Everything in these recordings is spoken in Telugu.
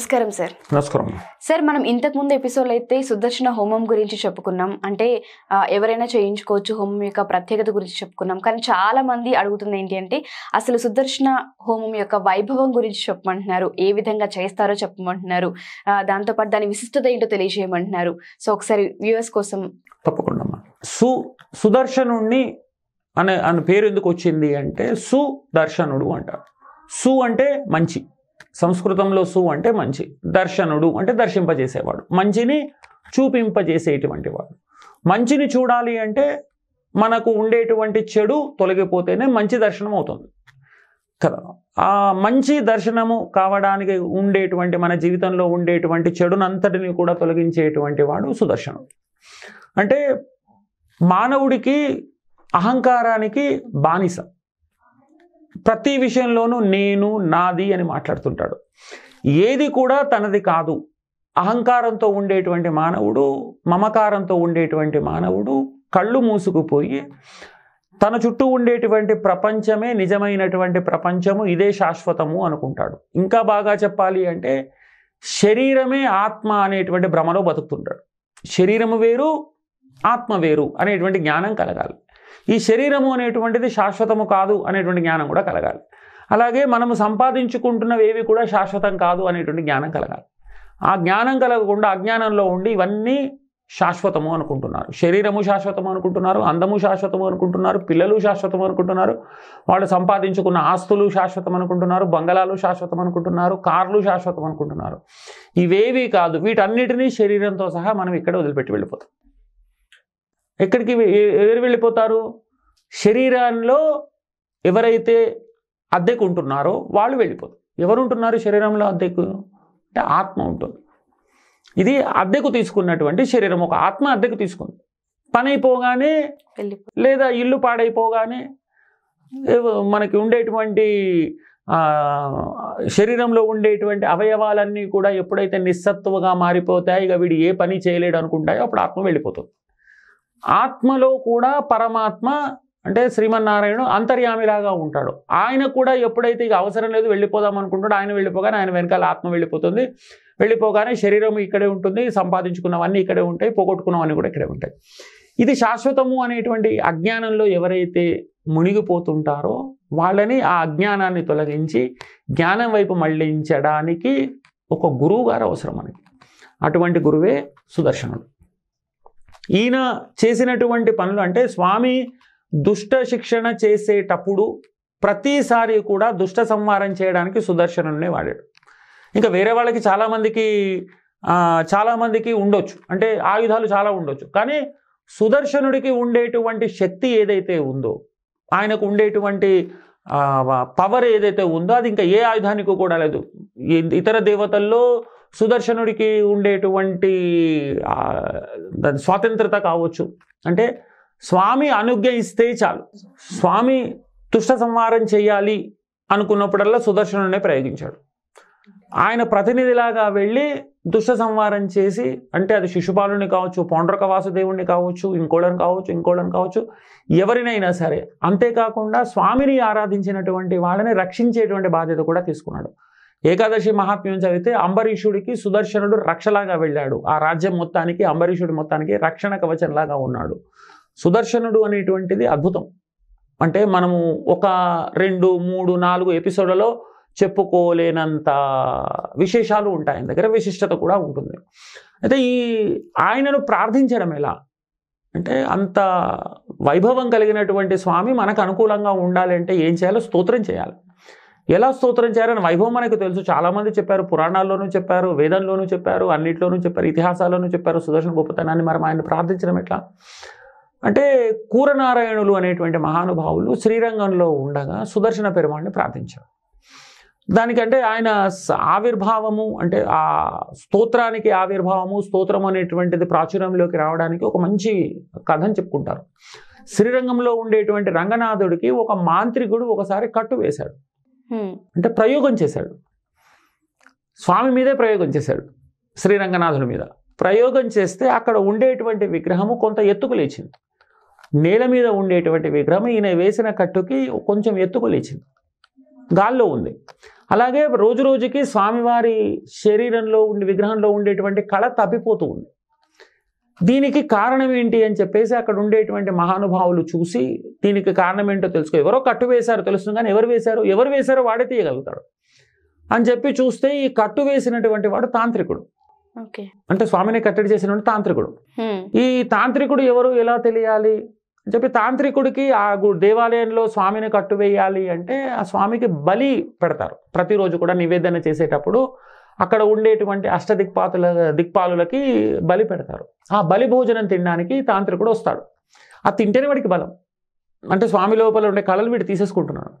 నమస్కారం సార్ నమస్కారం సార్ మనం ఇంతకు ముందు ఎపిసోడ్ అయితే సుదర్శన హోమం గురించి చెప్పుకున్నాం అంటే ఎవరైనా చేయించుకోవచ్చు హోమం యొక్క ప్రత్యేకత గురించి చెప్పుకున్నాం కానీ చాలా మంది అడుగుతుంది ఏంటి అంటే అసలు సుదర్శన హోమం యొక్క వైభవం గురించి చెప్పమంటున్నారు ఏ విధంగా చేస్తారో చెప్పమంటున్నారు దాంతోపాటు దాని విశిష్టత ఏంటో తెలియజేయమంటున్నారు సో ఒకసారి వ్యూవర్స్ కోసం తప్పకుండా సు సుదర్శనుణ్ణి అనే అని పేరు ఎందుకు వచ్చింది అంటే సుదర్శనుడు అంటారు సు అంటే మంచి సంస్కృతంలో సు అంటే మంచి దర్శనుడు అంటే దర్శింపజేసేవాడు మంచిని చూపింపజేసేటువంటి వాడు మంచిని చూడాలి అంటే మనకు ఉండేటువంటి చెడు తొలగిపోతేనే మంచి దర్శనం అవుతుంది కదా ఆ మంచి దర్శనము కావడానికి ఉండేటువంటి మన జీవితంలో ఉండేటువంటి చెడునంతటిని కూడా తొలగించేటువంటి వాడు సుదర్శనుడు అంటే మానవుడికి అహంకారానికి బానిస ప్రతి విషయంలోనూ నేను నాది అని మాట్లాడుతుంటాడు ఏది కూడా తనది కాదు అహంకారంతో ఉండేటువంటి మానవుడు మమకారంతో ఉండేటువంటి మానవుడు కళ్ళు మూసుకుపోయి తన చుట్టూ ఉండేటువంటి ప్రపంచమే నిజమైనటువంటి ప్రపంచము ఇదే శాశ్వతము అనుకుంటాడు ఇంకా బాగా చెప్పాలి అంటే శరీరమే ఆత్మ అనేటువంటి భ్రమలో బతుకుతుంటాడు శరీరము వేరు ఆత్మ వేరు అనేటువంటి జ్ఞానం కలగాలి ఈ శరీరము అనేటువంటిది శాశ్వతము కాదు అనేటువంటి జ్ఞానం కూడా కలగాలి అలాగే మనము సంపాదించుకుంటున్నవి ఏవి కూడా శాశ్వతం కాదు అనేటువంటి జ్ఞానం కలగాలి ఆ జ్ఞానం కలగకుండా అజ్ఞానంలో ఉండి ఇవన్నీ శాశ్వతము అనుకుంటున్నారు శరీరము శాశ్వతము అనుకుంటున్నారు అందము శాశ్వతము అనుకుంటున్నారు పిల్లలు శాశ్వతం అనుకుంటున్నారు వాళ్ళు సంపాదించుకున్న ఆస్తులు శాశ్వతం అనుకుంటున్నారు బంగళాలు శాశ్వతం అనుకుంటున్నారు కార్లు శాశ్వతం అనుకుంటున్నారు ఇవేవి కాదు వీటన్నిటినీ శరీరంతో సహా మనం ఇక్కడ వదిలిపెట్టి వెళ్ళిపోతాం ఎక్కడికి ఎవరు వెళ్ళిపోతారు శరీరంలో ఎవరైతే అద్దెకు ఉంటున్నారో వాళ్ళు వెళ్ళిపోతారు ఎవరు ఉంటున్నారు శరీరంలో అద్దెకు అంటే ఆత్మ ఉంటుంది ఇది అద్దెకు తీసుకున్నటువంటి శరీరం ఒక ఆత్మ అద్దెకు తీసుకుంది పని అయిపోగానే లేదా ఇల్లు పాడైపోగానే మనకి ఉండేటువంటి శరీరంలో ఉండేటువంటి అవయవాలన్నీ కూడా ఎప్పుడైతే నిస్సత్వగా మారిపోతాయి ఇక వీడు ఏ పని చేయలేడు అనుకుంటాయో అప్పుడు ఆత్మ వెళ్ళిపోతుంది ఆత్మలో కూడా పరమాత్మ అంటే శ్రీమన్నారాయణుడు అంతర్యామిలాగా ఉంటాడు ఆయన కూడా ఎప్పుడైతే ఇక అవసరం లేదు వెళ్ళిపోదాం అనుకుంటాడు ఆయన వెళ్ళిపోగానే ఆయన వెనకాల ఆత్మ వెళ్ళిపోతుంది వెళ్ళిపోగానే శరీరం ఇక్కడే ఉంటుంది సంపాదించుకున్నవన్నీ ఇక్కడే ఉంటాయి పోగొట్టుకున్నవన్నీ కూడా ఇక్కడే ఉంటాయి ఇది శాశ్వతము అనేటువంటి అజ్ఞానంలో ఎవరైతే మునిగిపోతుంటారో వాళ్ళని ఆ అజ్ఞానాన్ని తొలగించి జ్ఞానం వైపు మళ్ళించడానికి ఒక గురువు గారు అవసరం మనకి అటువంటి గురువే సుదర్శనుడు ఈయన చేసినటువంటి పనులు అంటే స్వామి దుష్ట శిక్షణ చేసేటప్పుడు ప్రతిసారి కూడా దుష్ట సంహారం చేయడానికి సుదర్శనుల్నే వాడాడు ఇంకా వేరే వాళ్ళకి చాలామందికి చాలామందికి ఉండొచ్చు అంటే ఆయుధాలు చాలా ఉండొచ్చు కానీ సుదర్శనుడికి ఉండేటువంటి శక్తి ఏదైతే ఉందో ఆయనకు ఉండేటువంటి పవర్ ఏదైతే ఉందో అది ఇంకా ఏ ఆయుధానికి కూడా లేదు ఇతర దేవతల్లో సుదర్శనుడికి ఉండేటువంటి స్వాతంత్రత కావచ్చు అంటే స్వామి అనుజ్ఞ ఇస్తే చాలు స్వామి తుష్ట సంహారం చేయాలి అనుకున్నప్పుడల్లా సుదర్శనుడినే ప్రయోగించాడు ఆయన ప్రతినిధిలాగా వెళ్ళి దుష్ట సంహారం చేసి అంటే అది శిశుపాలుని కావచ్చు పౌండ్రక వాసుదేవుణ్ణి కావచ్చు ఇంకోళ్ళని కావచ్చు ఇంకోళ్ళని కావచ్చు ఎవరినైనా సరే అంతేకాకుండా స్వామిని ఆరాధించినటువంటి వాళ్ళని రక్షించేటువంటి బాధ్యత కూడా తీసుకున్నాడు ఏకాదశి మహాత్మ్యం చదివితే అంబరీషుడికి సుదర్శనుడు రక్షలాగా వెళ్ళాడు ఆ రాజ్యం మొత్తానికి అంబరీషుడి మొత్తానికి రక్షణ కవచంలాగా ఉన్నాడు సుదర్శనుడు అనేటువంటిది అద్భుతం అంటే మనము ఒక రెండు మూడు నాలుగు ఎపిసోడ్లలో చెప్పుకోలేనంత విశేషాలు ఉంటాయి దగ్గర విశిష్టత కూడా ఉంటుంది అయితే ఈ ఆయనను ప్రార్థించడం ఎలా అంటే అంత వైభవం కలిగినటువంటి స్వామి మనకు అనుకూలంగా ఉండాలి అంటే ఏం చేయాలో స్తోత్రం చేయాలి ఎలా చేయాలని వైభవం మనకు తెలుసు చాలామంది చెప్పారు పురాణాల్లోనూ చెప్పారు వేదంలోనూ చెప్పారు అన్నింటిలోనూ చెప్పారు ఇతిహాసాల్లోనూ చెప్పారు సుదర్శన గొప్పతనాన్ని మనం ఆయన ప్రార్థించడం ఎట్లా అంటే కూరనారాయణులు అనేటువంటి మహానుభావులు శ్రీరంగంలో ఉండగా సుదర్శన పెరుమాణ్ని ప్రార్థించారు దానికంటే ఆయన ఆవిర్భావము అంటే ఆ స్తోత్రానికి ఆవిర్భావము స్తోత్రం అనేటువంటిది ప్రాచుర్యంలోకి రావడానికి ఒక మంచి కథను చెప్పుకుంటారు శ్రీరంగంలో ఉండేటువంటి రంగనాథుడికి ఒక మాంత్రికుడు ఒకసారి కట్టు వేశాడు అంటే ప్రయోగం చేశాడు స్వామి మీదే ప్రయోగం చేశాడు శ్రీరంగనాథుడి మీద ప్రయోగం చేస్తే అక్కడ ఉండేటువంటి విగ్రహము కొంత ఎత్తుకు లేచింది నేల మీద ఉండేటువంటి విగ్రహం ఈయన వేసిన కట్టుకి కొంచెం ఎత్తుకు లేచింది గాల్లో ఉంది అలాగే రోజు రోజుకి స్వామివారి శరీరంలో ఉండి విగ్రహంలో ఉండేటువంటి కళ తప్పిపోతూ ఉంది దీనికి కారణం ఏంటి అని చెప్పేసి అక్కడ ఉండేటువంటి మహానుభావులు చూసి దీనికి కారణం ఏంటో తెలుసుకో ఎవరో కట్టు వేశారో తెలుస్తుంది కానీ ఎవరు వేశారు ఎవరు వేశారో వాడే తీయగలుగుతాడు అని చెప్పి చూస్తే ఈ కట్టు వేసినటువంటి వాడు తాంత్రికుడు అంటే స్వామిని కట్టడి చేసిన తాంత్రికుడు ఈ తాంత్రికుడు ఎవరు ఎలా తెలియాలి అని చెప్పి తాంత్రికుడికి ఆ దేవాలయంలో స్వామిని కట్టువేయాలి అంటే ఆ స్వామికి బలి పెడతారు ప్రతిరోజు కూడా నివేదన చేసేటప్పుడు అక్కడ ఉండేటువంటి అష్ట దిక్పాతుల దిక్పాలులకి బలి పెడతారు ఆ బలి భోజనం తినడానికి తాంత్రికుడు వస్తాడు ఆ తింటేనే వాడికి బలం అంటే స్వామి లోపల ఉండే కళలు వీడు తీసేసుకుంటున్నాడు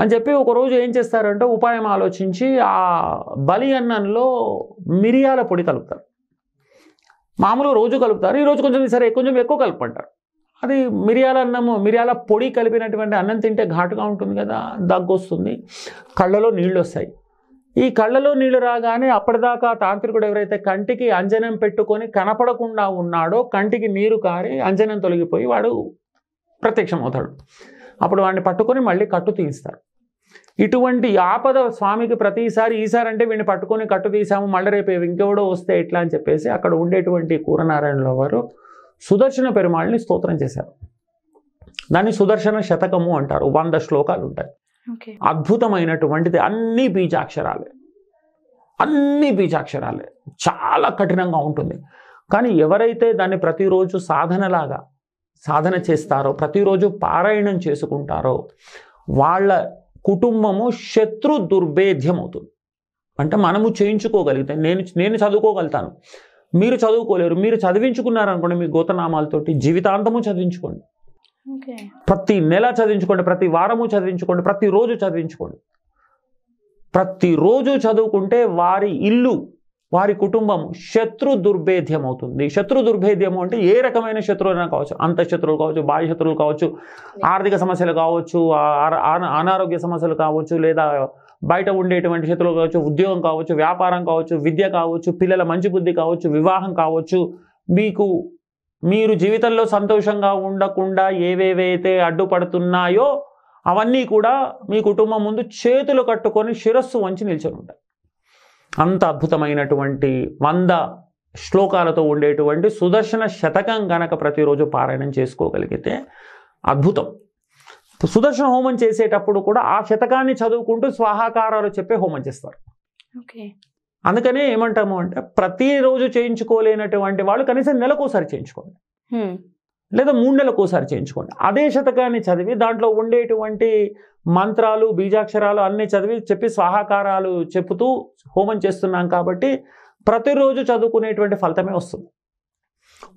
అని చెప్పి ఒకరోజు ఏం చేస్తారంటే ఉపాయం ఆలోచించి ఆ బలి అన్నంలో మిరియాల పొడి కలుపుతారు మామూలు రోజు కలుపుతారు ఈరోజు కొంచెం సరే కొంచెం ఎక్కువ కలుపుకుంటారు అది మిరియాల అన్నము మిరియాల పొడి కలిపినటువంటి అన్నం తింటే ఘాటుగా ఉంటుంది కదా దగ్గు వస్తుంది కళ్ళలో నీళ్ళు వస్తాయి ఈ కళ్ళలో నీళ్లు రాగానే అప్పటిదాకా తాంత్రికుడు ఎవరైతే కంటికి అంజనం పెట్టుకొని కనపడకుండా ఉన్నాడో కంటికి నీరు కారి అంజనం తొలగిపోయి వాడు ప్రత్యక్షం అవుతాడు అప్పుడు వాడిని పట్టుకొని మళ్ళీ కట్టు తీస్తారు ఇటువంటి ఆపద స్వామికి ప్రతిసారి ఈసారి అంటే వీడిని పట్టుకొని కట్టు తీసాము మళ్ళీ రేపు ఇంకెవడో వస్తే ఎట్లా అని చెప్పేసి అక్కడ ఉండేటువంటి కూరనారాయణలో వారు సుదర్శన పెరుమాళ్ళని స్తోత్రం చేశారు దాన్ని సుదర్శన శతకము అంటారు వంద శ్లోకాలు ఉంటాయి అద్భుతమైనటువంటిది అన్ని బీజాక్షరాలే అన్ని బీజాక్షరాలే చాలా కఠినంగా ఉంటుంది కానీ ఎవరైతే దాన్ని ప్రతిరోజు సాధనలాగా సాధన చేస్తారో ప్రతిరోజు పారాయణం చేసుకుంటారో వాళ్ళ కుటుంబము శత్రు దుర్భేద్యం అవుతుంది అంటే మనము చేయించుకోగలిగితే నేను నేను చదువుకోగలుగుతాను మీరు చదువుకోలేరు మీరు చదివించుకున్నారనుకోండి మీ గోతనామాలతోటి జీవితాంతము చదివించుకోండి ప్రతి నెల చదివించుకోండి ప్రతి వారము చదివించుకోండి ప్రతిరోజు చదివించుకోండి ప్రతిరోజు చదువుకుంటే వారి ఇల్లు వారి కుటుంబం శత్రు దుర్భేద్యం అవుతుంది శత్రు దుర్భేద్యము అంటే ఏ రకమైన అయినా కావచ్చు శత్రువులు కావచ్చు బాహ్య శత్రువులు కావచ్చు ఆర్థిక సమస్యలు కావచ్చు అనారోగ్య సమస్యలు కావచ్చు లేదా బయట ఉండేటువంటి శత్రువులు కావచ్చు ఉద్యోగం కావచ్చు వ్యాపారం కావచ్చు విద్య కావచ్చు పిల్లల మంచి బుద్ధి కావచ్చు వివాహం కావచ్చు మీకు మీరు జీవితంలో సంతోషంగా ఉండకుండా ఏవేవైతే అడ్డుపడుతున్నాయో అవన్నీ కూడా మీ కుటుంబం ముందు చేతులు కట్టుకొని శిరస్సు వంచి నిల్చొని ఉంటాయి అంత అద్భుతమైనటువంటి వంద శ్లోకాలతో ఉండేటువంటి సుదర్శన శతకం గనక ప్రతిరోజు పారాయణం చేసుకోగలిగితే అద్భుతం సుదర్శన హోమం చేసేటప్పుడు కూడా ఆ శతకాన్ని చదువుకుంటూ స్వాహాకారాలు చెప్పే హోమం చేస్తారు ఓకే అందుకనే ఏమంటాము అంటే ప్రతిరోజు చేయించుకోలేనటువంటి వాళ్ళు కనీసం నెలకోసారి చేయించుకోండి లేదా మూడు నెలలకోసారి చేయించుకోండి అదే శతకాన్ని చదివి దాంట్లో ఉండేటువంటి మంత్రాలు బీజాక్షరాలు అన్నీ చదివి చెప్పి స్వాహాకారాలు చెప్తూ హోమం చేస్తున్నాం కాబట్టి ప్రతిరోజు చదువుకునేటువంటి ఫలితమే వస్తుంది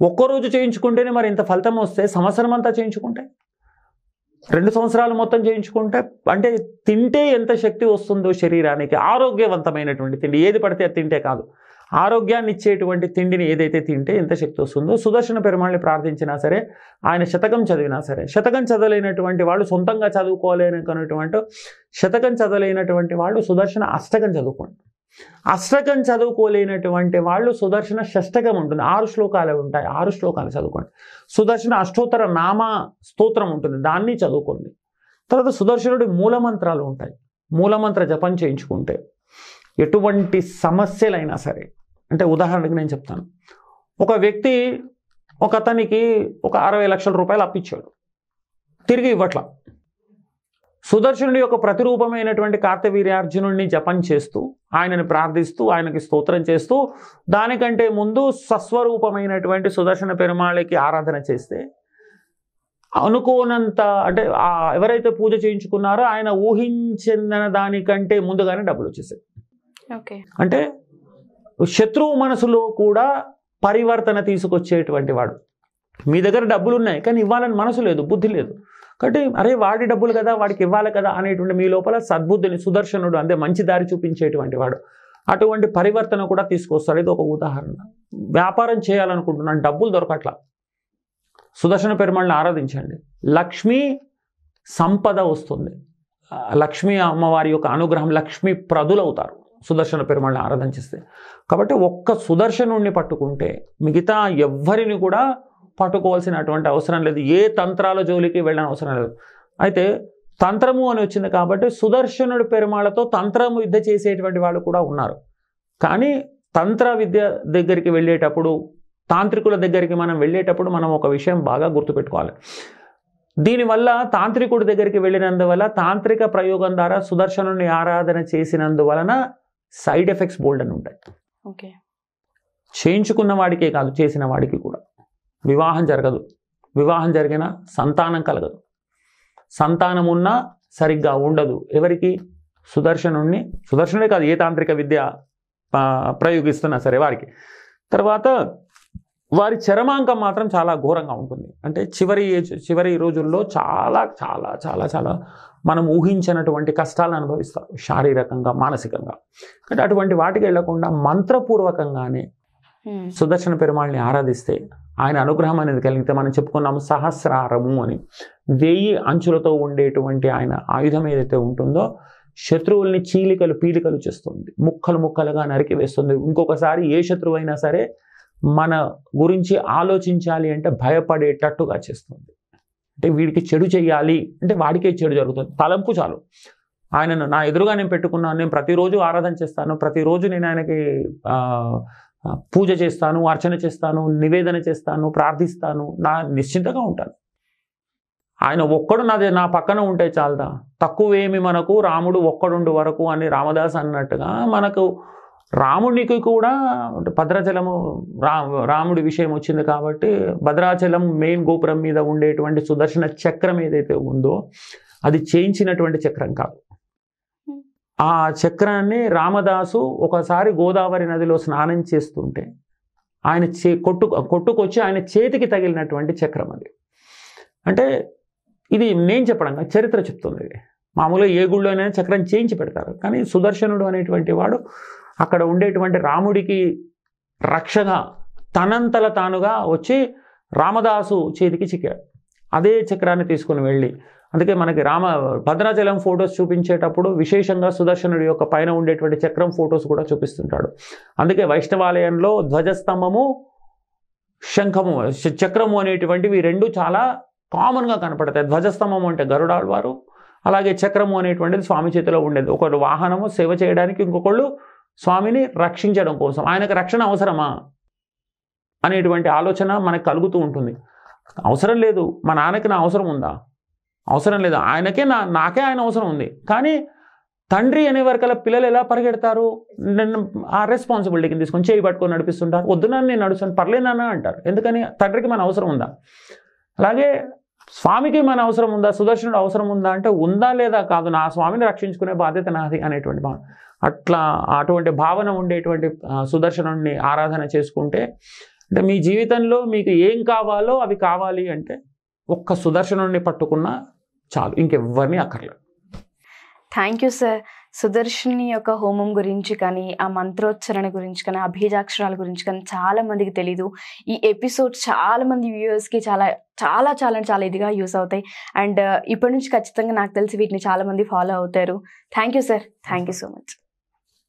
ఒక్కరోజు చేయించుకుంటేనే మరి ఇంత ఫలితం వస్తే సంవత్సరం అంతా చేయించుకుంటే రెండు సంవత్సరాలు మొత్తం చేయించుకుంటే అంటే తింటే ఎంత శక్తి వస్తుందో శరీరానికి ఆరోగ్యవంతమైనటువంటి తిండి ఏది పడితే అది తింటే కాదు ఆరోగ్యాన్ని ఇచ్చేటువంటి తిండిని ఏదైతే తింటే ఎంత శక్తి వస్తుందో సుదర్శన పెరుమాళ్ళని ప్రార్థించినా సరే ఆయన శతకం చదివినా సరే శతకం చదవలేనటువంటి వాళ్ళు సొంతంగా చదువుకోలేనటువంటి శతకం చదవలేనటువంటి వాళ్ళు సుదర్శన అష్టకం చదువుకోండి అష్టకం చదువుకోలేనటువంటి వాళ్ళు సుదర్శన షష్టకం ఉంటుంది ఆరు శ్లోకాలు ఉంటాయి ఆరు శ్లోకాలు చదువుకోండి సుదర్శన అష్టోత్తర నామ స్తోత్రం ఉంటుంది దాన్ని చదువుకోండి తర్వాత సుదర్శనుడి మూలమంత్రాలు ఉంటాయి మూలమంత్ర జపం చేయించుకుంటే ఎటువంటి సమస్యలైనా సరే అంటే ఉదాహరణకి నేను చెప్తాను ఒక వ్యక్తి ఒక అతనికి ఒక అరవై లక్షల రూపాయలు అప్పించాడు తిరిగి ఇవ్వట్లా సుదర్శనుడి యొక్క ప్రతిరూపమైనటువంటి కార్తవీర్యార్జునుడిని జపం చేస్తూ ఆయనని ప్రార్థిస్తూ ఆయనకి స్తోత్రం చేస్తూ దానికంటే ముందు సస్వరూపమైనటువంటి సుదర్శన పెరుమాళకి ఆరాధన చేస్తే అనుకోనంత అంటే ఎవరైతే పూజ చేయించుకున్నారో ఆయన ఊహించిన దానికంటే ముందుగానే డబ్బులు వచ్చేసాయి అంటే శత్రువు మనసులో కూడా పరివర్తన తీసుకొచ్చేటువంటి వాడు మీ దగ్గర డబ్బులు ఉన్నాయి కానీ ఇవ్వాలని మనసు లేదు బుద్ధి లేదు కాబట్టి అరే వాడి డబ్బులు కదా వాడికి ఇవ్వాలి కదా అనేటువంటి మీ లోపల సద్బుద్ధుని సుదర్శనుడు అంటే మంచి దారి చూపించేటువంటి వాడు అటువంటి పరివర్తన కూడా తీసుకొస్తాడు ఇది ఒక ఉదాహరణ వ్యాపారం చేయాలనుకుంటున్నాను డబ్బులు దొరకట్ల సుదర్శన పెరుమాళ్ళని ఆరాధించండి లక్ష్మి సంపద వస్తుంది లక్ష్మీ అమ్మవారి యొక్క అనుగ్రహం లక్ష్మీ ప్రదులవుతారు సుదర్శన పెరుమాళ్ళని ఆరాధించిస్తే చేస్తే కాబట్టి ఒక్క సుదర్శనుడిని పట్టుకుంటే మిగతా ఎవ్వరిని కూడా పట్టుకోవాల్సినటువంటి అవసరం లేదు ఏ తంత్రాల జోలికి వెళ్ళని అవసరం లేదు అయితే తంత్రము అని వచ్చింది కాబట్టి సుదర్శనుడు పెరుమాళతో తంత్రము విద్య చేసేటువంటి వాళ్ళు కూడా ఉన్నారు కానీ తంత్ర విద్య దగ్గరికి వెళ్ళేటప్పుడు తాంత్రికుల దగ్గరికి మనం వెళ్ళేటప్పుడు మనం ఒక విషయం బాగా గుర్తుపెట్టుకోవాలి దీనివల్ల తాంత్రికుడి దగ్గరికి వెళ్ళినందువల్ల తాంత్రిక ప్రయోగం ద్వారా సుదర్శనుని ఆరాధన చేసినందువలన సైడ్ ఎఫెక్ట్స్ బోల్డ్ అని ఉంటాయి ఓకే చేయించుకున్న వాడికే కాదు చేసిన వాడికి కూడా వివాహం జరగదు వివాహం జరిగిన సంతానం కలగదు సంతానం ఉన్నా సరిగ్గా ఉండదు ఎవరికి సుదర్శనుణ్ణి సుదర్శనుడే కాదు ఏ తాంత్రిక విద్య ప్రయోగిస్తున్నా సరే వారికి తర్వాత వారి చరమాంకం మాత్రం చాలా ఘోరంగా ఉంటుంది అంటే చివరి చివరి రోజుల్లో చాలా చాలా చాలా చాలా మనం ఊహించినటువంటి కష్టాలను అనుభవిస్తారు శారీరకంగా మానసికంగా అంటే అటువంటి వాటికి వెళ్లకుండా మంత్రపూర్వకంగానే సుదర్శన పెరుమాళ్ళని ఆరాధిస్తే ఆయన అనుగ్రహం అనేది కలిగితే మనం చెప్పుకున్నాము సహస్రారము అని వెయ్యి అంచులతో ఉండేటువంటి ఆయన ఆయుధం ఏదైతే ఉంటుందో శత్రువుల్ని చీలికలు పీలికలు చేస్తుంది ముక్కలు ముక్కలుగా నరికివేస్తుంది ఇంకొకసారి ఏ శత్రువు అయినా సరే మన గురించి ఆలోచించాలి అంటే భయపడేటట్టుగా చేస్తుంది అంటే వీడికి చెడు చేయాలి అంటే వాడికే చెడు జరుగుతుంది తలంపు చాలు ఆయనను నా ఎదురుగా నేను పెట్టుకున్నాను నేను ప్రతిరోజు ఆరాధన చేస్తాను ప్రతిరోజు నేను ఆయనకి పూజ చేస్తాను అర్చన చేస్తాను నివేదన చేస్తాను ప్రార్థిస్తాను నా నిశ్చింతగా ఉంటాను ఆయన ఒక్కడు నాదే నా పక్కన ఉంటే చాలదా తక్కువేమి మనకు రాముడు ఒక్కడుండు వరకు అని రామదాస్ అన్నట్టుగా మనకు రామునికి కూడా భద్రాచలము రా రాముడి విషయం వచ్చింది కాబట్టి భద్రాచలం మెయిన్ గోపురం మీద ఉండేటువంటి సుదర్శన చక్రం ఏదైతే ఉందో అది చేయించినటువంటి చక్రం కాదు ఆ చక్రాన్ని రామదాసు ఒకసారి గోదావరి నదిలో స్నానం చేస్తుంటే ఆయన చే కొట్టు కొట్టుకొచ్చి ఆయన చేతికి తగిలినటువంటి చక్రం అది అంటే ఇది నేను చెప్పడం చరిత్ర చెప్తుంది ఇది మామూలుగా ఏ గుళ్ళోనైనా చక్రం చేయించి పెడతారు కానీ సుదర్శనుడు అనేటువంటి వాడు అక్కడ ఉండేటువంటి రాముడికి రక్షగా తనంతల తానుగా వచ్చి రామదాసు చేతికి చిక్కాడు అదే చక్రాన్ని తీసుకుని వెళ్ళి అందుకే మనకి రామ భద్రాచలం ఫొటోస్ చూపించేటప్పుడు విశేషంగా సుదర్శనుడి యొక్క పైన ఉండేటువంటి చక్రం ఫొటోస్ కూడా చూపిస్తుంటాడు అందుకే వైష్ణవాలయంలో ధ్వజస్తంభము శంఖము చక్రము అనేటువంటివి రెండు చాలా కామన్గా కనపడతాయి ధ్వజస్తంభం అంటే వారు అలాగే చక్రము అనేటువంటిది స్వామి చేతిలో ఉండేది ఒకరు వాహనము సేవ చేయడానికి ఇంకొకళ్ళు స్వామిని రక్షించడం కోసం ఆయనకు రక్షణ అవసరమా అనేటువంటి ఆలోచన మనకు కలుగుతూ ఉంటుంది అవసరం లేదు మా నాన్నకి నా అవసరం ఉందా అవసరం లేదు ఆయనకే నా నాకే ఆయన అవసరం ఉంది కానీ తండ్రి అనే వరకల పిల్లలు ఎలా పరిగెడతారు నన్ను ఆ రెస్పాన్సిబిలిటీకి తీసుకొని చేయి పట్టుకొని నడిపిస్తుంటారు వద్దునని నేను నడుస్తాను పర్లేదన్నా అంటారు ఎందుకని తండ్రికి మన అవసరం ఉందా అలాగే స్వామికి మన అవసరం ఉందా సుదర్శనుడు అవసరం ఉందా అంటే ఉందా లేదా కాదు నా స్వామిని రక్షించుకునే బాధ్యత నాది అనేటువంటి భావన అట్లా అటువంటి భావన ఉండేటువంటి సుదర్శనుడిని ఆరాధన చేసుకుంటే అంటే మీ జీవితంలో మీకు ఏం కావాలో అవి కావాలి అంటే ఒక్క సుదర్శనుడిని పట్టుకున్న చాలు ఇంకెవ్వరినీ అక్కర్లేదు థ్యాంక్ యూ సార్ సుదర్శిని యొక్క హోమం గురించి కానీ ఆ మంత్రోచ్చరణ గురించి కానీ అభిజాక్షరాల గురించి కానీ చాలా మందికి తెలీదు ఈ ఎపిసోడ్ చాలా మంది వ్యూవర్స్కి చాలా చాలా చాలా చాలా ఇదిగా యూస్ అవుతాయి అండ్ ఇప్పటి నుంచి ఖచ్చితంగా నాకు తెలిసి వీటిని చాలా మంది ఫాలో అవుతారు thank you sir thank you so much